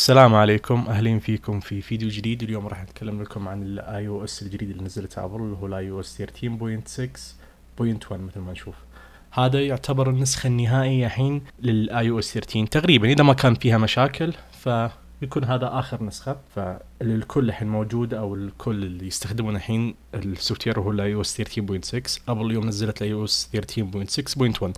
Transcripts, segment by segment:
السلام عليكم اهلين فيكم في فيديو جديد اليوم راح نتكلم لكم عن الاي او اس الجديد اللي نزلت ابل اللي هو الاي او اس 13.6.1 مثل ما نشوف هذا يعتبر النسخه النهائيه الحين للاي او اس 13 تقريبا اذا ما كان فيها مشاكل ف يكون هذا اخر نسخه فالكل الحين موجود او الكل اللي يستخدمون الحين السوفت وير هو الاي او اس 13.6 ابل يوم نزلت الاي او اس 13.6.1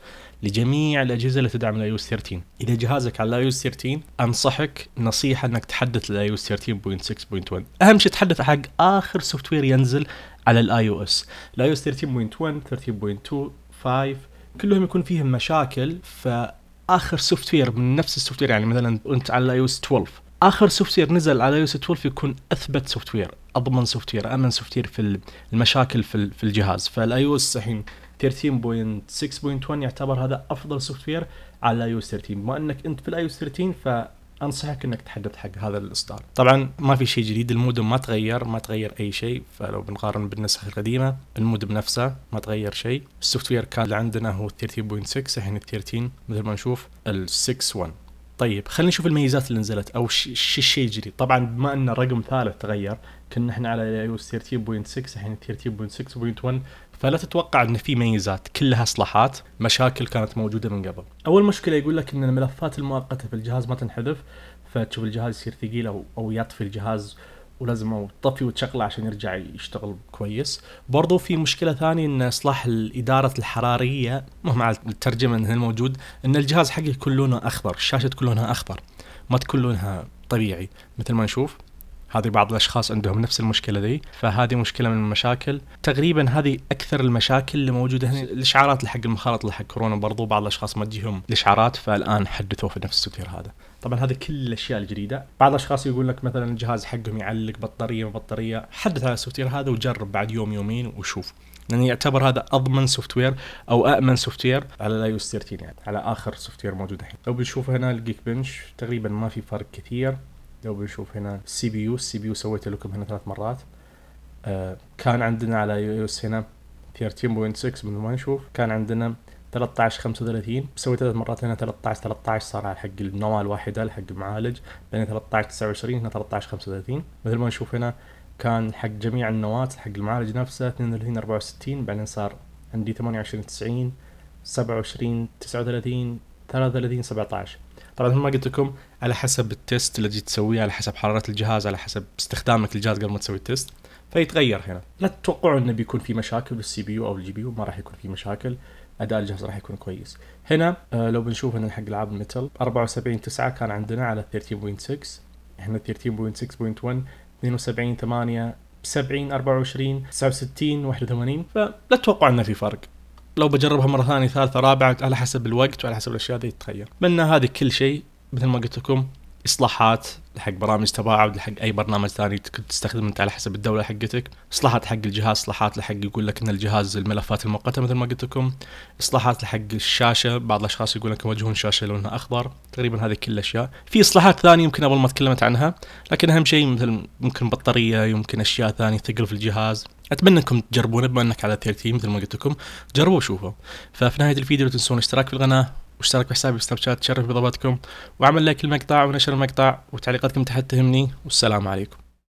لجميع الاجهزه اللي تدعم الاي او اس 13 اذا جهازك على الاي او اس 13 انصحك نصيحه انك تحدث الاي او اس 13.6.1 اهم شيء تحدث حق اخر سوفت وير ينزل على الاي او اس الاي او اس 13.1 13.2 5 كلهم يكون فيهم مشاكل ف اخر سوفت وير من نفس السوفت وير يعني مثلا انت على اي او اس 12 اخر سوفت وير نزل على يوس 12 يكون اثبت سوفت وير اضمن سوفت وير امن سوفت وير في المشاكل في, في الجهاز فالاي او اس الحين 13.6.1 يعتبر هذا افضل سوفت وير على الاي او اس 13 بما انك انت في الاي او اس 13 فانصحك انك تحدث حق هذا الاصدار. طبعا ما في شيء جديد المودم ما تغير ما تغير اي شيء فلو بنقارن بالنسخ القديمه المودم نفسه ما تغير شيء، السوفت وير كان عندنا هو 13.6 الحين 13 مثل ما نشوف ال 6.1 طيب خلينا نشوف الميزات اللي نزلت او شو الشيء الجديد طبعا بما ان الرقم ثالث تغير كنا احنا على اي او 13.6 الحين 13.6.1 فلا تتوقع ان في ميزات كلها اصلاحات مشاكل كانت موجوده من قبل اول مشكله يقول لك ان الملفات المؤقته في الجهاز ما تنحذف فتشوف الجهاز يصير ثقيل او او يطفي الجهاز ولازم تطفي وتشغل عشان يرجع يشتغل كويس برضو في مشكله ثانيه ان اصلاح الاداره الحراريه على الترجمه هنا الموجود ان الجهاز حقي كلونه اخضر الشاشه كلونها اخضر ما تكون لونها طبيعي مثل ما نشوف هذه بعض الاشخاص عندهم نفس المشكله ذي فهذه مشكله من المشاكل تقريبا هذه اكثر المشاكل اللي موجوده هنا الاشعارات اللي حق المخالط اللي حق كورونا برضو بعض الاشخاص ما تجيهم الاشعارات فالان حدثوا في نفس التويتر هذا طبعا هذا كل الاشياء الجديده بعض الاشخاص يقول لك مثلا الجهاز حقهم يعلق بطاريه ما بطاريه حدث على السوفت هذا وجرب بعد يوم يومين وشوف لانه يعني يعتبر هذا اضمن سوفت وير او امن سوفت وير على لا يوس 13 يعني على اخر سوفت وير موجود الحين لو بنشوف هنا الجيك بنش تقريبا ما في فرق كثير لو بنشوف هنا السي بي يو السي بي يو سويت لكم هنا ثلاث مرات آه كان عندنا على يو اس هنا 13.6 مثل ما نشوف كان عندنا 13 35 سويت ثلاث مرات هنا 13 13 صار على حق النواه الواحده حق المعالج بين 13 29 هنا 13 35 مثل ما نشوف هنا كان حق جميع النواه حق المعالج نفسه 32 64 بعدين صار عندي 28 90 27 39 33 17 طبعا مثل ما قلت لكم على حسب التيست اللي تجي تسويه على حسب حراره الجهاز على حسب استخدامك للجهاز قبل ما تسوي التيست فيتغير هنا لا تتوقعوا انه بيكون في مشاكل بالسي بي يو او الجي بي يو ما راح يكون في مشاكل اداء الجهاز راح يكون كويس هنا آه لو بنشوف هنا حق العاب الميتال 74 9 كان عندنا على 13.6 هنا 13.6.1 72 8 70 24 69 81 فلا تتوقع انه في فرق لو بجربها مره ثانيه ثالثه رابعه على حسب الوقت وعلى حسب الاشياء ذي تتغير منها هذه كل شيء مثل ما قلت لكم اصلاحات حق برامج تباعد حق اي برنامج ثاني كنت تستخدم انت على حسب الدوله حقتك اصلاحات حق الجهاز اصلاحات لحق يقول لك ان الجهاز الملفات المؤقته مثل ما قلت لكم اصلاحات لحق الشاشه بعض الاشخاص يقول لك يوجهون شاشه لونها اخضر تقريبا هذه كل الاشياء في اصلاحات ثانيه يمكن اول ما تكلمت عنها لكن اهم شيء مثل ممكن بطاريه يمكن اشياء ثانيه ثقل في الجهاز اتمنى انكم تجربونه بما انك على 13 مثل ما قلت لكم جربوا وشوفوا ففي نهايه الفيديو لا تنسون الاشتراك في القناه واشتراك بحسابي في سناب شات تشرف بضباطكم وعمل لايك المقطع ونشر المقطع وتعليقاتكم تحت تهمني والسلام عليكم